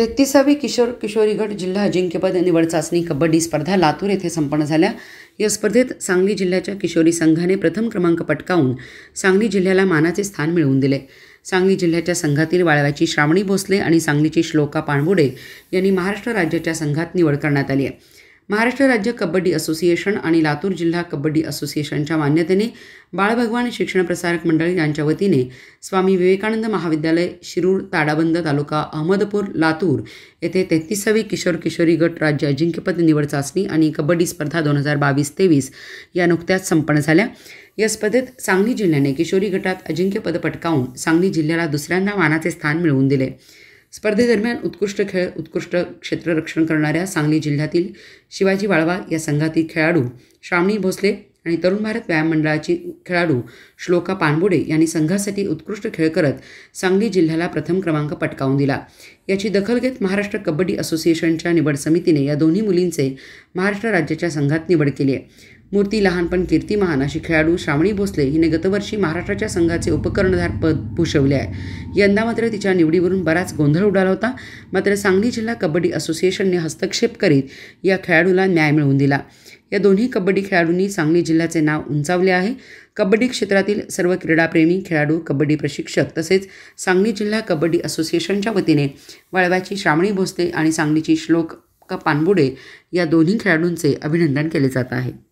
तेहतीसावी किशोर किशोरीगड जिल्हा अजिंक्यपद निवड चाचणी कबड्डी स्पर्धा लातूर येथे संपन्न झाल्या या स्पर्धेत सांगली जिल्ह्याच्या किशोरी संघाने प्रथम क्रमांक पटकावून सांगली जिल्ह्याला मानाचे स्थान मिळवून दिले सांगली जिल्ह्याच्या संघातील वाळव्याची श्रावणी भोसले आणि सांगलीची श्लोका पाणबुडे यांनी महाराष्ट्र राज्याच्या संघात निवड करण्यात आली आहे महाराष्ट्र राज्य कबड्डी असोसिएशन आणि लातूर जिल्हा कबड्डी असोसिएशनच्या मान्यतेने बाळभगवान शिक्षण प्रसारक मंडळी यांच्या वतीने स्वामी विवेकानंद महाविद्यालय शिरूर ताडाबंद तालुका अहमदपूर लातूर येथे तेहतीसावी किशोर किशोरी गट राज्य अजिंक्यपद निवड चाचणी आणि कबड्डी स्पर्धा दोन हजार बावीस तेवीस या नुकत्याच संपन्न झाल्या या स्पर्धेत सांगली जिल्ह्याने किशोरी गटात अजिंक्यपद पटकावून सांगली जिल्ह्याला दुसऱ्यांदा मानाचे स्थान मिळवून दिले स्पर्धेदरम्यान उत्कृष्ट खेळ उत्कृष्ट क्षेत्ररक्षण करणाऱ्या सांगली जिल्ह्यातील शिवाजी वाळवा या संघातील खेळाडू श्रावणी भोसले आणि तरुण भारत व्यायाम मंडळाची खेळाडू श्लोका पानबुडे यांनी संघासाठी उत्कृष्ट खेळ करत सांगली जिल्ह्याला प्रथम क्रमांक पटकावून दिला याची दखल घेत महाराष्ट्र कबड्डी असोसिएशनच्या निवड समितीने या दोन्ही मुलींचे महाराष्ट्र राज्याच्या संघात निवड केली आहे मूर्ती लहानपण कीर्तिमान अशी खेळाडू श्रावणी भोसले हिने गतवर्षी महाराष्ट्राच्या संघाचे उपकर्णधार पद भूषवले आहे यंदा मात्र तिच्या निवडीवरून बराच गोंधळ उडाला होता मात्र सांगली जिल्हा कबड्डी असोसिएशनने हस्तक्षेप करीत या खेळाडूला न्याय मिळवून दिला या दोन्ही कबड्डी खेळाडूंनी सांगली जिल्ह्याचे नाव उंचावले आहे कबड्डी क्षेत्रातील सर्व क्रीडाप्रेमी खेळाडू कबड्डी प्रशिक्षक तसेच सांगली जिल्हा कबड्डी असोसिएशनच्या वतीने वळव्याची श्रावणी भोसले आणि सांगलीची श्लोक पानबुडे या दोन्ही खेळाडूंचे अभिनंदन केले जात आहे